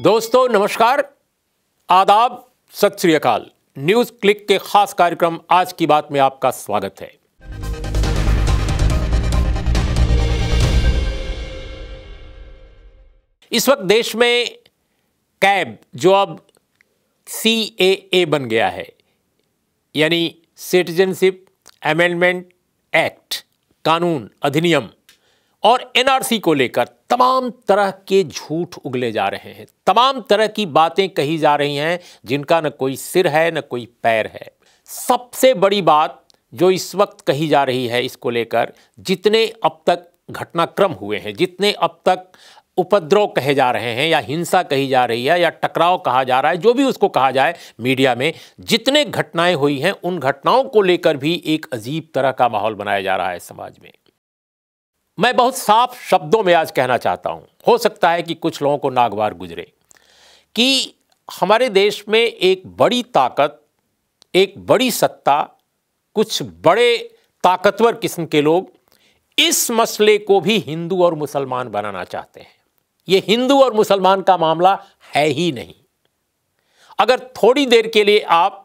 दोस्तों नमस्कार आदाब सत श्री अकाल न्यूज़ क्लिक के खास कार्यक्रम आज की बात में आपका स्वागत है इस वक्त देश में कैब जो अब सी ए ए बन गया है यानी सिटीजनशिप अमेंडमेंट एक्ट कानून अधिनियम और एनआरसी को लेकर तमाम तरह के झूठ उगले जा रहे हैं तमाम तरह की बातें कही जा रही हैं जिनका न कोई सिर है न कोई पैर है सबसे बड़ी बात जो इस वक्त कही जा रही है इसको लेकर जितने अब तक घटनाक्रम हुए हैं जितने अब तक उपद्रव कहे जा रहे हैं या हिंसा कही जा रही है या टकराव कहा जा रहा है जो भी उसको कहा जाए मीडिया में जितने घटनाएं हुई हैं उन घटनाओं को लेकर भी एक अजीब तरह का माहौल बनाया जा रहा है समाज में मैं बहुत साफ शब्दों में आज कहना चाहता हूं हो सकता है कि कुछ लोगों को नागवार गुजरे कि हमारे देश में एक बड़ी ताकत एक बड़ी सत्ता कुछ बड़े ताकतवर किस्म के लोग इस मसले को भी हिंदू और मुसलमान बनाना चाहते हैं ये हिंदू और मुसलमान का मामला है ही नहीं अगर थोड़ी देर के लिए आप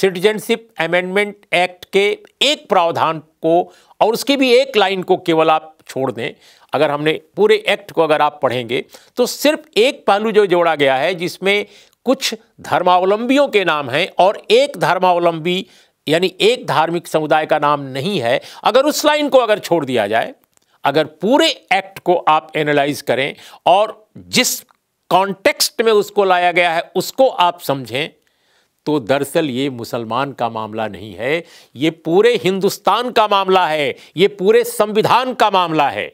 सिटीजनशिप अमेंडमेंट एक्ट के एक प्रावधान को और उसकी भी एक लाइन को केवल आप छोड़ दें अगर हमने पूरे एक्ट को अगर आप पढ़ेंगे तो सिर्फ एक पहलू जो जोड़ा गया है जिसमें कुछ धर्मावलंबियों के नाम हैं और एक धर्मावलंबी यानी एक धार्मिक समुदाय का नाम नहीं है अगर उस लाइन को अगर छोड़ दिया जाए अगर पूरे एक्ट को आप एनालाइज करें और जिस कॉन्टेक्स्ट में उसको लाया गया है उसको आप समझें तो दरअसल ये मुसलमान का मामला नहीं है ये पूरे हिंदुस्तान का मामला है ये पूरे संविधान का मामला है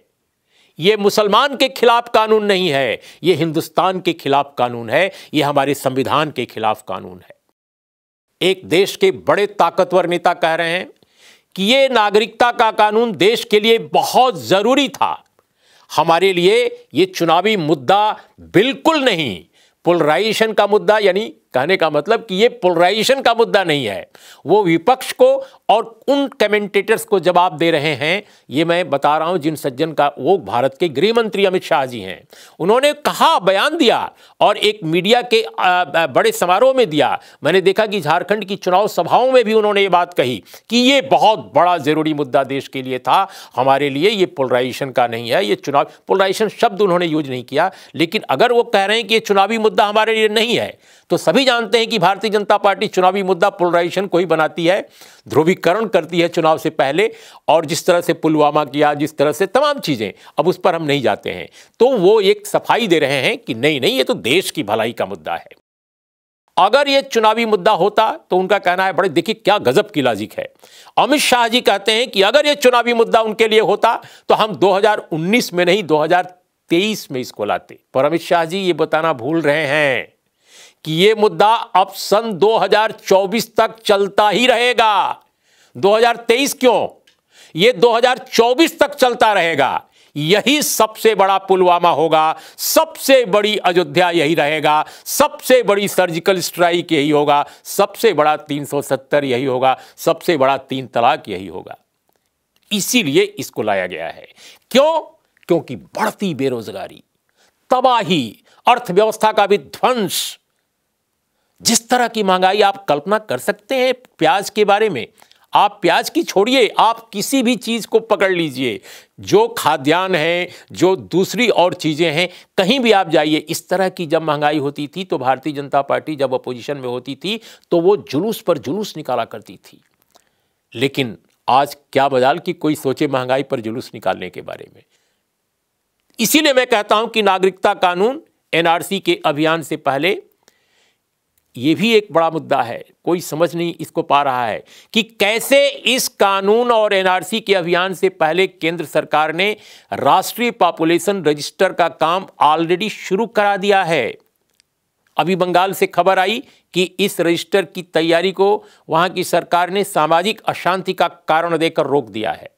ये मुसलमान के खिलाफ कानून नहीं है ये हिंदुस्तान के खिलाफ कानून है ये हमारे संविधान के खिलाफ कानून है एक देश के बड़े ताकतवर नेता कह रहे हैं कि ये नागरिकता का कानून देश के लिए बहुत ज़रूरी था हमारे लिए ये चुनावी मुद्दा बिल्कुल नहीं पोलराइजेशन का मुद्दा यानी कहने का मतलब कि ये पोलराइजेशन का मुद्दा नहीं है वो विपक्ष को और उन कमेंटेटर्स को जवाब दे रहे हैं ये मैं बता रहा हूं जिन सज्जन का वो भारत के गृह मंत्री अमित शाह जी हैं उन्होंने कहा बयान दिया और एक मीडिया के बड़े समारोह में दिया मैंने देखा कि झारखंड की चुनाव सभाओं में भी उन्होंने ये बात कही कि ये बहुत बड़ा ज़रूरी मुद्दा देश के लिए था हमारे लिए ये पोलराइजेशन का नहीं है ये चुनाव पोलराइजेशन शब्द उन्होंने यूज नहीं किया लेकिन अगर वो कह रहे हैं कि ये चुनावी मुद्दा हमारे लिए नहीं है तो सभी जानते हैं कि भारतीय जनता पार्टी चुनावी मुद्दा पोलराइजेशन को ही बनाती है ध्रुवी ध्रुवीकरण करती है चुनाव से पहले और जिस तरह से पुलवामा किया जिस तरह से तमाम चीज़ें अब उस पर हम नहीं जाते हैं तो वो एक सफाई दे रहे हैं कि नहीं नहीं ये तो देश की भलाई का मुद्दा है अगर ये चुनावी मुद्दा होता तो उनका कहना है बड़े देखिए क्या गजब की लॉजिक है अमित शाह जी कहते हैं कि अगर ये चुनावी मुद्दा उनके लिए होता तो हम 2019 में नहीं 2023 में इसको लाते पर अमित शाह जी ये बताना भूल रहे हैं कि ये मुद्दा अब सन 2024 तक चलता ही रहेगा 2023 क्यों ये 2024 तक चलता रहेगा यही सबसे बड़ा पुलवामा होगा सबसे बड़ी अयोध्या यही रहेगा सबसे बड़ी सर्जिकल स्ट्राइक यही होगा सबसे बड़ा 370 यही होगा सबसे बड़ा तीन तलाक यही होगा इसीलिए इसको लाया गया है क्यों क्योंकि बढ़ती बेरोजगारी तबाही अर्थव्यवस्था का भी ध्वंस जिस तरह की महंगाई आप कल्पना कर सकते हैं प्याज के बारे में आप प्याज की छोड़िए आप किसी भी चीज़ को पकड़ लीजिए जो खाद्यान्न है जो दूसरी और चीज़ें हैं कहीं भी आप जाइए इस तरह की जब महंगाई होती थी तो भारतीय जनता पार्टी जब अपोजिशन में होती थी तो वो जुलूस पर जुलूस निकाला करती थी लेकिन आज क्या बजाल कि कोई सोचे महंगाई पर जुलूस निकालने के बारे में इसीलिए मैं कहता हूं कि नागरिकता कानून एनआरसी के अभियान से पहले ये भी एक बड़ा मुद्दा है कोई समझ नहीं इसको पा रहा है कि कैसे इस कानून और एनआरसी के अभियान से पहले केंद्र सरकार ने राष्ट्रीय पॉपुलेशन रजिस्टर का काम ऑलरेडी शुरू करा दिया है अभी बंगाल से खबर आई कि इस रजिस्टर की तैयारी को वहां की सरकार ने सामाजिक अशांति का कारण देकर रोक दिया है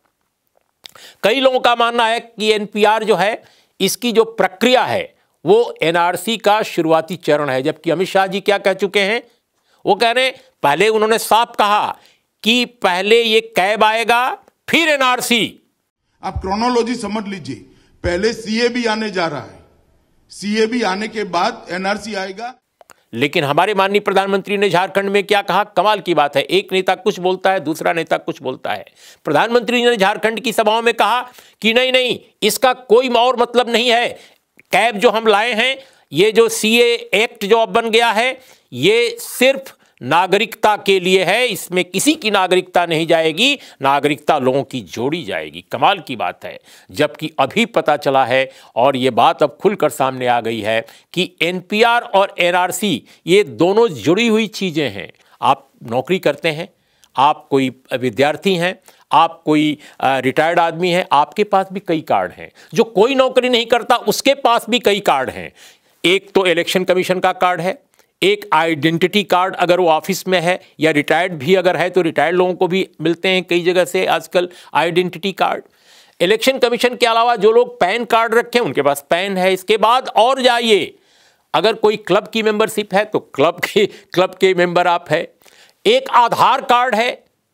कई लोगों का मानना है कि एनपीआर जो है इसकी जो प्रक्रिया है वो एनआरसी का शुरुआती चरण है जबकि अमित शाह जी क्या कह चुके हैं वो कह रहे हैं पहले उन्होंने साफ कहा कि पहले ये कैब आएगा फिर एनआरसी आप क्रोनोलॉजी समझ लीजिए पहले सीए भी आने जा रहा है सीए भी आने के बाद एनआरसी आएगा लेकिन हमारे माननीय प्रधानमंत्री ने झारखंड में क्या कहा कमाल की बात है एक नेता कुछ बोलता है दूसरा नेता कुछ बोलता है प्रधानमंत्री ने झारखंड की सभाओं में कहा कि नहीं नहीं इसका कोई और मतलब नहीं है कैब जो हम लाए हैं ये जो सी एक्ट जो अब बन गया है ये सिर्फ नागरिकता के लिए है इसमें किसी की नागरिकता नहीं जाएगी नागरिकता लोगों की जोड़ी जाएगी कमाल की बात है जबकि अभी पता चला है और ये बात अब खुलकर सामने आ गई है कि एनपीआर और एनआरसी ये दोनों जुड़ी हुई चीज़ें हैं आप नौकरी करते हैं आप कोई विद्यार्थी हैं आप कोई रिटायर्ड आदमी है आपके पास भी कई कार्ड हैं जो कोई नौकरी नहीं करता उसके पास भी कई कार्ड हैं एक तो इलेक्शन कमीशन का कार्ड है एक आइडेंटिटी कार्ड अगर वो ऑफिस में है या रिटायर्ड भी अगर है तो रिटायर्ड लोगों को भी मिलते हैं कई जगह से आजकल आइडेंटिटी कार्ड इलेक्शन कमीशन के अलावा जो लोग पैन कार्ड रखें उनके पास पैन है इसके बाद और जाइए अगर कोई क्लब की मेंबरशिप है तो क्लब के क्लब के मेंबर आप है एक आधार कार्ड है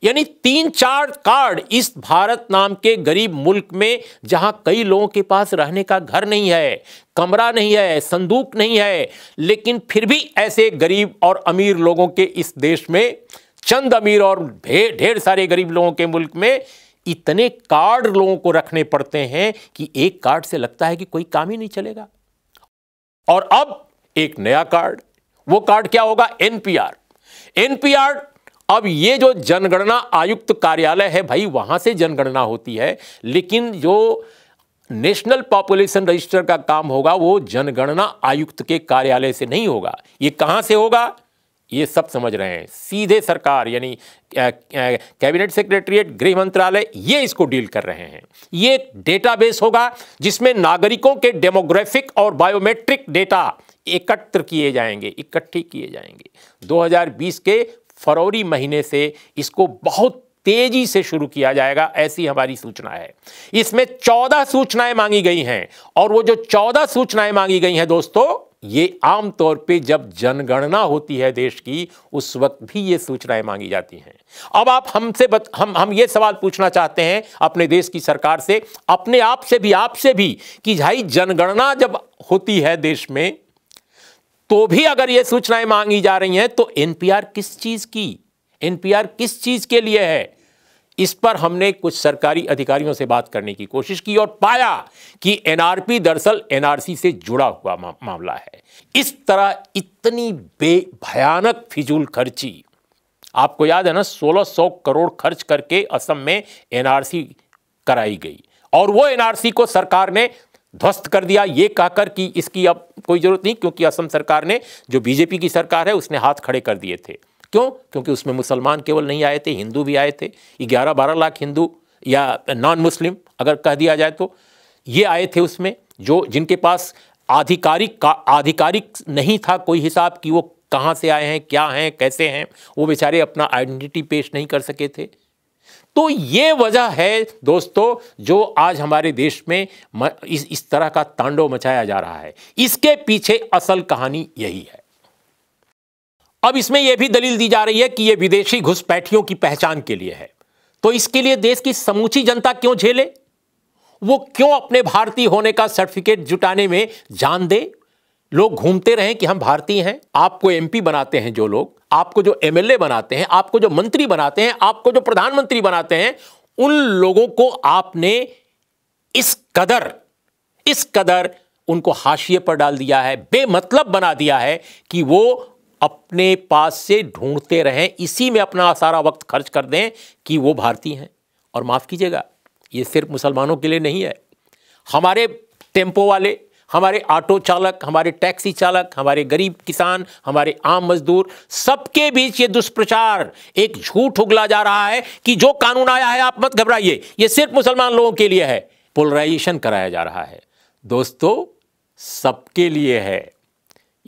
यानी तीन चार कार्ड इस भारत नाम के गरीब मुल्क में जहां कई लोगों के पास रहने का घर नहीं है कमरा नहीं है संदूक नहीं है लेकिन फिर भी ऐसे गरीब और अमीर लोगों के इस देश में चंद अमीर और ढेर सारे गरीब लोगों के मुल्क में इतने कार्ड लोगों को रखने पड़ते हैं कि एक कार्ड से लगता है कि कोई काम ही नहीं चलेगा और अब एक नया कार्ड वो कार्ड क्या होगा एनपीआर एनपीआर अब ये जो जनगणना आयुक्त कार्यालय है भाई वहां से जनगणना होती है लेकिन जो नेशनल पॉपुलेशन रजिस्टर का काम होगा वो जनगणना आयुक्त के कार्यालय से नहीं होगा ये कहां से होगा ये सब समझ रहे हैं सीधे सरकार यानी कैबिनेट सेक्रेटरीट गृह मंत्रालय ये इसको डील कर रहे हैं ये एक डेटाबेस होगा जिसमें नागरिकों के डेमोग्राफिक और बायोमेट्रिक डेटा एकत्र किए जाएंगे इकट्ठे किए जाएंगे 2020 के फरवरी महीने से इसको बहुत तेजी से शुरू किया जाएगा ऐसी हमारी सूचना है इसमें चौदह सूचनाएं मांगी गई हैं और वो जो चौदह सूचनाएं मांगी गई हैं दोस्तों ये आमतौर पे जब जनगणना होती है देश की उस वक्त भी ये सूचनाएं मांगी जाती हैं अब आप हमसे बत, हम हम ये सवाल पूछना चाहते हैं अपने देश की सरकार से अपने आप से भी आपसे भी कि भाई जनगणना जब होती है देश में तो भी अगर ये सूचनाएं मांगी जा रही हैं तो एनपीआर किस चीज की एनपीआर किस चीज के लिए है इस पर हमने कुछ सरकारी अधिकारियों से बात करने की कोशिश की और पाया कि एनआरपी दरअसल एनआरसी से जुड़ा हुआ मा, मामला है इस तरह इतनी बे भयानक फिजूल खर्ची आपको याद है ना 1600 करोड़ खर्च करके असम में एनआरसी कराई गई और वो एनआरसी को सरकार ने ध्वस्त कर दिया ये कहकर कि इसकी अब कोई ज़रूरत नहीं क्योंकि असम सरकार ने जो बीजेपी की सरकार है उसने हाथ खड़े कर दिए थे क्यों क्योंकि उसमें मुसलमान केवल नहीं आए थे हिंदू भी आए थे ग्यारह बारह लाख हिंदू या नॉन मुस्लिम अगर कह दिया जाए तो ये आए थे उसमें जो जिनके पास आधिकारिक का आधिकारिक नहीं था कोई हिसाब कि वो कहाँ से आए हैं क्या हैं कैसे हैं वो बेचारे अपना आइडेंटिटी पेश नहीं कर सके थे तो ये वजह है दोस्तों जो आज हमारे देश में इस इस तरह का तांडव मचाया जा रहा है इसके पीछे असल कहानी यही है अब इसमें यह भी दलील दी जा रही है कि यह विदेशी घुसपैठियों की पहचान के लिए है तो इसके लिए देश की समूची जनता क्यों झेले वो क्यों अपने भारतीय होने का सर्टिफिकेट जुटाने में जान दे लोग घूमते रहे कि हम भारतीय हैं आपको एमपी बनाते हैं जो लोग आपको जो एमएलए बनाते हैं आपको जो मंत्री बनाते हैं आपको जो प्रधानमंत्री बनाते हैं उन लोगों को आपने इस कदर इस कदर उनको हाशिए पर डाल दिया है बेमतलब बना दिया है कि वो अपने पास से ढूंढते रहें इसी में अपना सारा वक्त खर्च कर दें कि वो भारतीय हैं और माफ़ कीजिएगा ये सिर्फ मुसलमानों के लिए नहीं है हमारे टेम्पो वाले हमारे ऑटो चालक हमारे टैक्सी चालक हमारे गरीब किसान हमारे आम मजदूर सबके बीच ये दुष्प्रचार एक झूठ उगला जा रहा है कि जो कानून आया है आप मत घबराइए ये सिर्फ मुसलमान लोगों के लिए है पोलराइजेशन कराया जा रहा है दोस्तों सबके लिए है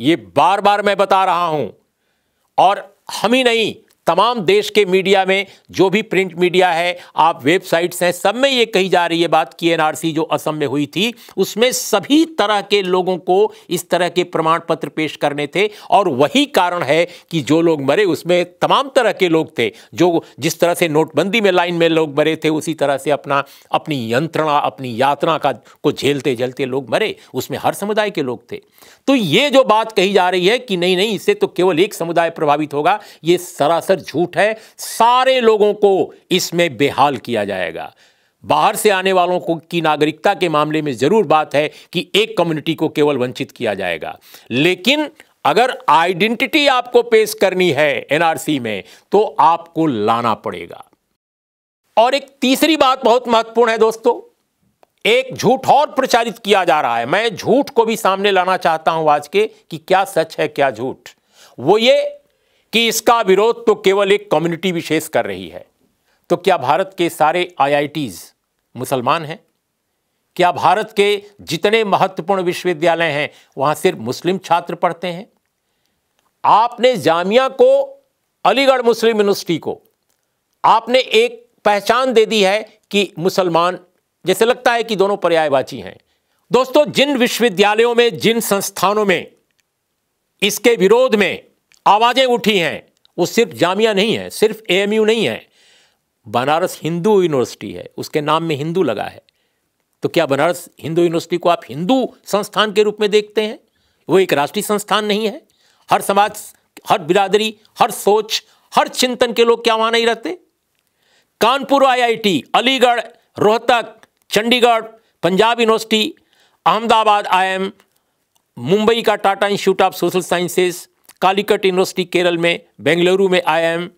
ये बार बार मैं बता रहा हूं और हम ही नहीं तमाम देश के मीडिया में जो भी प्रिंट मीडिया है आप वेबसाइट्स हैं सब में ये कही जा रही है बात कि एनआरसी जो असम में हुई थी उसमें सभी तरह के लोगों को इस तरह के प्रमाण पत्र पेश करने थे और वही कारण है कि जो लोग मरे उसमें तमाम तरह के लोग थे जो जिस तरह से नोटबंदी में लाइन में लोग मरे थे उसी तरह से अपना अपनी यंत्रणा अपनी यात्रा का को झेलते झेलते लोग मरे उसमें हर समुदाय के लोग थे तो ये जो बात कही जा रही है कि नहीं नहीं इससे तो केवल एक समुदाय प्रभावित होगा ये सरासर सरासर झूठ है सारे लोगों को इसमें बेहाल किया जाएगा बाहर से आने वालों को की नागरिकता के मामले में ज़रूर बात है कि एक कम्युनिटी को केवल वंचित किया जाएगा लेकिन अगर आइडेंटिटी आपको पेश करनी है एनआरसी में तो आपको लाना पड़ेगा और एक तीसरी बात बहुत महत्वपूर्ण है दोस्तों एक झूठ और प्रचारित किया जा रहा है मैं झूठ को भी सामने लाना चाहता हूं आज के कि क्या सच है क्या झूठ वो ये कि इसका विरोध तो केवल एक कम्युनिटी विशेष कर रही है तो क्या भारत के सारे आईआईटीज मुसलमान हैं क्या भारत के जितने महत्वपूर्ण विश्वविद्यालय हैं वहाँ सिर्फ मुस्लिम छात्र पढ़ते हैं आपने जामिया को अलीगढ़ मुस्लिम यूनिवर्सिटी को आपने एक पहचान दे दी है कि मुसलमान जैसे लगता है कि दोनों पर्यायवाची हैं दोस्तों जिन विश्वविद्यालयों में जिन संस्थानों में इसके विरोध में आवाज़ें उठी हैं वो सिर्फ जामिया नहीं है सिर्फ ए नहीं है बनारस हिंदू यूनिवर्सिटी है उसके नाम में हिंदू लगा है तो क्या बनारस हिंदू यूनिवर्सिटी को आप हिंदू संस्थान के रूप में देखते हैं वो एक राष्ट्रीय संस्थान नहीं है हर समाज हर बिरादरी हर सोच हर चिंतन के लोग क्या वहाँ नहीं रहते Kanpur IIT Aligarh Rohtak Chandigarh Punjab university Ahmedabad IIM Mumbai का Tata institute of social sciences Calicut university Kerala में बेंगलुरु में आईएम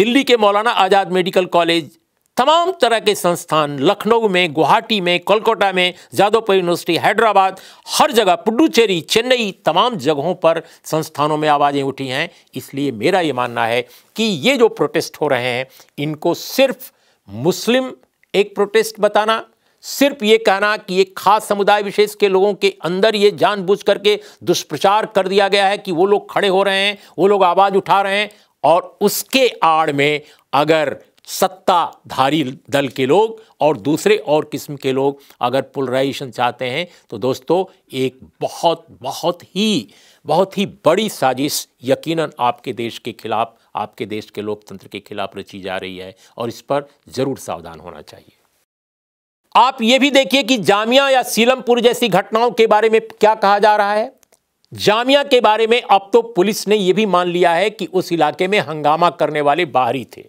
दिल्ली के मौलाना आज़ाद मेडिकल कॉलेज तमाम तरह के संस्थान लखनऊ में गुवाहाटी में कोलकाता में जादवपुर यूनिवर्सिटी हैदराबाद हर जगह पुडुचेरी चेन्नई तमाम जगहों पर संस्थानों में आवाज़ें उठी हैं इसलिए मेरा ये मानना है कि ये जो प्रोटेस्ट हो रहे हैं इनको सिर्फ मुस्लिम एक प्रोटेस्ट बताना सिर्फ ये कहना कि एक खास समुदाय विशेष के लोगों के अंदर ये जानबूझ करके दुष्प्रचार कर दिया गया है कि वो लोग खड़े हो रहे हैं वो लोग आवाज़ उठा रहे हैं और उसके आड़ में अगर सत्ताधारी दल के लोग और दूसरे और किस्म के लोग अगर पोलराइजेशन चाहते हैं तो दोस्तों एक बहुत बहुत ही बहुत ही बड़ी साजिश यकीनन आपके देश के खिलाफ आपके देश के लोकतंत्र के खिलाफ रची जा रही है और इस पर ज़रूर सावधान होना चाहिए आप ये भी देखिए कि जामिया या सीलमपुर जैसी घटनाओं के बारे में क्या कहा जा रहा है जामिया के बारे में अब तो पुलिस ने यह भी मान लिया है कि उस इलाके में हंगामा करने वाले बाहरी थे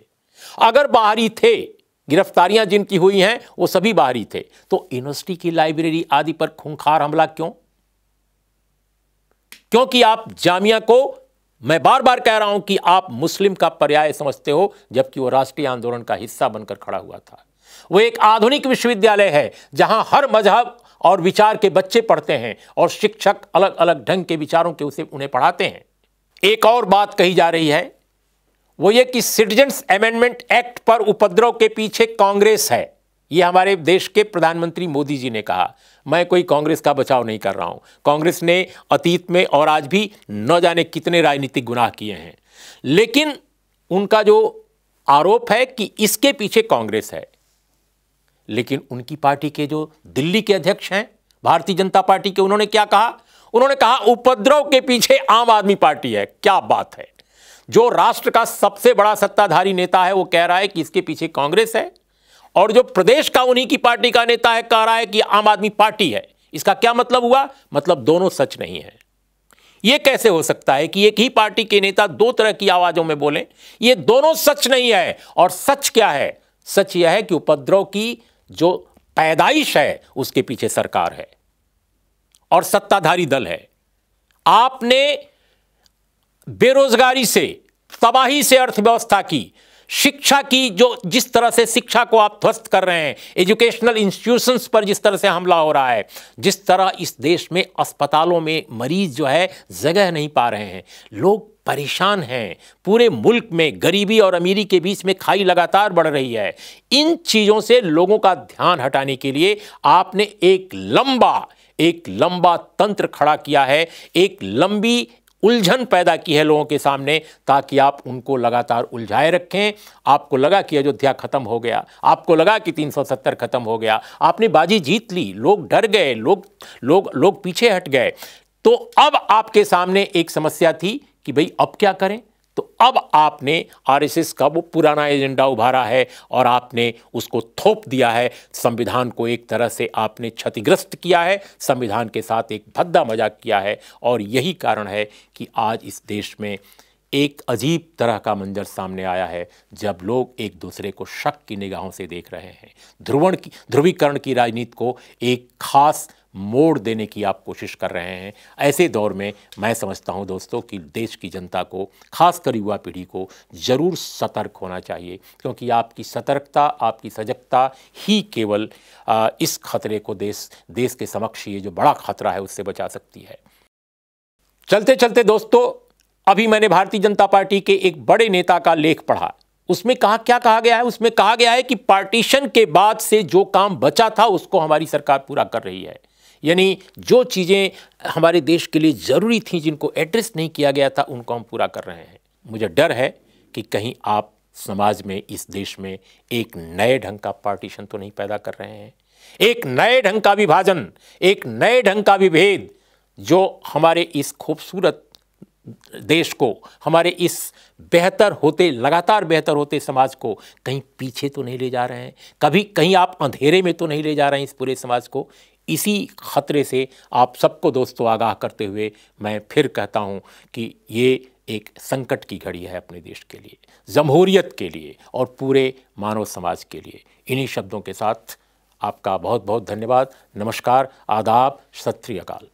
अगर बाहरी थे गिरफ्तारियां जिनकी हुई हैं वो सभी बाहरी थे तो यूनिवर्सिटी की लाइब्रेरी आदि पर खूंखार हमला क्यों क्योंकि आप जामिया को मैं बार बार कह रहा हूं कि आप मुस्लिम का पर्याय समझते हो जबकि वो राष्ट्रीय आंदोलन का हिस्सा बनकर खड़ा हुआ था वो एक आधुनिक विश्वविद्यालय है जहां हर मजहब और विचार के बच्चे पढ़ते हैं और शिक्षक अलग अलग ढंग के विचारों के उसे उन्हें पढ़ाते हैं एक और बात कही जा रही है वो ये कि सिटीजन्स अमेंडमेंट एक्ट पर उपद्रव के पीछे कांग्रेस है ये हमारे देश के प्रधानमंत्री मोदी जी ने कहा मैं कोई कांग्रेस का बचाव नहीं कर रहा हूं कांग्रेस ने अतीत में और आज भी न जाने कितने राजनीतिक गुनाह किए हैं लेकिन उनका जो आरोप है कि इसके पीछे कांग्रेस है लेकिन उनकी पार्टी के जो दिल्ली के अध्यक्ष हैं भारतीय जनता पार्टी के उन्होंने क्या कहा उन्होंने कहा उपद्रव के पीछे आम आदमी पार्टी है क्या बात है जो राष्ट्र का सबसे बड़ा सत्ताधारी नेता है वो कह रहा है कि इसके पीछे कांग्रेस है और जो प्रदेश का उन्हीं की पार्टी का नेता है कह रहा है कि आम आदमी पार्टी है इसका क्या मतलब हुआ मतलब दोनों सच नहीं है यह कैसे हो सकता है कि एक ही पार्टी के नेता दो तरह की आवाजों में बोले ये दोनों सच नहीं है और सच क्या है सच यह है कि उपद्रव की जो पैदाइश है उसके पीछे सरकार है और सत्ताधारी दल है आपने बेरोजगारी से तबाही से अर्थव्यवस्था की शिक्षा की जो जिस तरह से शिक्षा को आप ध्वस्त कर रहे हैं एजुकेशनल इंस्टीट्यूशंस पर जिस तरह से हमला हो रहा है जिस तरह इस देश में अस्पतालों में मरीज जो है जगह नहीं पा रहे हैं लोग परेशान हैं पूरे मुल्क में गरीबी और अमीरी के बीच में खाई लगातार बढ़ रही है इन चीज़ों से लोगों का ध्यान हटाने के लिए आपने एक लंबा एक लंबा तंत्र खड़ा किया है एक लंबी उलझन पैदा की है लोगों के सामने ताकि आप उनको लगातार उलझाए रखें आपको लगा कि अयोध्या खत्म हो गया आपको लगा कि 370 खत्म हो गया आपने बाजी जीत ली लोग डर गए लोग लोग लोग पीछे हट गए तो अब आपके सामने एक समस्या थी कि भाई अब क्या करें तो अब आपने आरएसएस का वो पुराना एजेंडा उभारा है और आपने उसको थोप दिया है संविधान को एक तरह से आपने क्षतिग्रस्त किया है संविधान के साथ एक भद्दा मजाक किया है और यही कारण है कि आज इस देश में एक अजीब तरह का मंजर सामने आया है जब लोग एक दूसरे को शक की निगाहों से देख रहे हैं ध्रुवण की ध्रुवीकरण की राजनीति को एक खास मोड़ देने की आप कोशिश कर रहे हैं ऐसे दौर में मैं समझता हूं दोस्तों कि देश की जनता को खासकर युवा पीढ़ी को ज़रूर सतर्क होना चाहिए क्योंकि आपकी सतर्कता आपकी सजगता ही केवल इस खतरे को देश देश के समक्ष ये जो बड़ा खतरा है उससे बचा सकती है चलते चलते दोस्तों अभी मैंने भारतीय जनता पार्टी के एक बड़े नेता का लेख पढ़ा उसमें कहा क्या कहा गया है उसमें कहा गया है कि पार्टीशन के बाद से जो काम बचा था उसको हमारी सरकार पूरा कर रही है यानी जो चीज़ें हमारे देश के लिए ज़रूरी थी जिनको एड्रेस नहीं किया गया था उनको हम पूरा कर रहे हैं मुझे डर है कि कहीं आप समाज में इस देश में एक नए ढंग का पार्टीशन तो नहीं पैदा कर रहे हैं एक नए ढंग का विभाजन एक नए ढंग का विभेद जो हमारे इस खूबसूरत देश को हमारे इस बेहतर होते लगातार बेहतर होते समाज को कहीं पीछे तो नहीं ले जा रहे हैं कभी कहीं आप अंधेरे में तो नहीं ले जा रहे हैं इस पूरे समाज को इसी खतरे से आप सबको दोस्तों आगाह करते हुए मैं फिर कहता हूँ कि ये एक संकट की घड़ी है अपने देश के लिए जमहूरियत के लिए और पूरे मानव समाज के लिए इन्हीं शब्दों के साथ आपका बहुत बहुत धन्यवाद नमस्कार आदाब सत अकाल